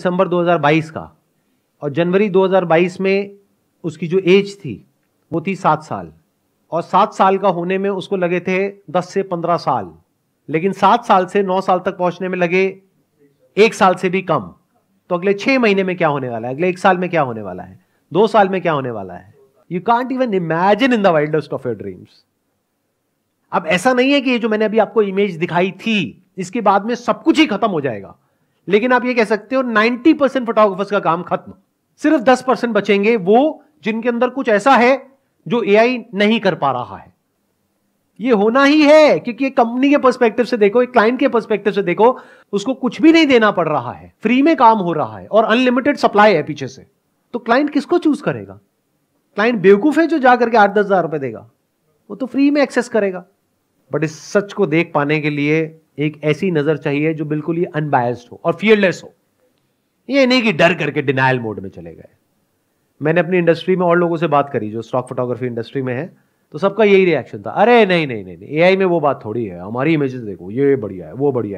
दिसंबर 2022 का और जनवरी 2022 में उसकी जो एज थी वो थी सात साल और सात साल का होने में उसको लगे थे दस से पंद्रह साल लेकिन सात साल से नौ साल तक पहुंचने में लगे एक साल से भी कम तो अगले छह महीने में क्या होने वाला है अगले एक साल में क्या होने वाला है दो साल में क्या होने वाला है you can't even imagine in the wildest of your dreams अब ऐसा नहीं है कि ये जो मैंने अभी आपको इमेज दिखाई थी इसके बाद में सब कुछ ही खत्म हो जाएगा लेकिन आप ये कह सकते हो 90 परसेंट फोटोग्राफर्स का काम खत्म सिर्फ 10 परसेंट बचेंगे वो जिनके अंदर कुछ ऐसा है जो ए नहीं कर पा रहा है ये होना ही है क्योंकि एक कंपनी के पर्सपेक्टिव से देखो एक क्लाइंट के पर्सपेक्टिव से देखो उसको कुछ भी नहीं देना पड़ रहा है फ्री में काम हो रहा है और अनलिमिटेड सप्लाई है पीछे से तो क्लाइंट किसको चूज करेगा क्लाइंट बेवकूफ है जो जा करके आठ दस हजार रुपए देगा वो तो फ्री में एक्सेस करेगा बट इस सच को देख पाने के लिए एक ऐसी नजर चाहिए जो बिल्कुल ही अनबायस्ड हो और फियरलेस हो ये नहीं कि डर करके डिनाइल मोड में चले गए मैंने अपनी इंडस्ट्री में और लोगों से बात करी जो स्टॉक फोटोग्राफी इंडस्ट्री में है तो सबका यही रिएक्शन था अरे नहीं नहीं नहीं, ए आई में वो बात थोड़ी है हमारी इमेजेस देखो ये बढ़िया है वो बढ़िया है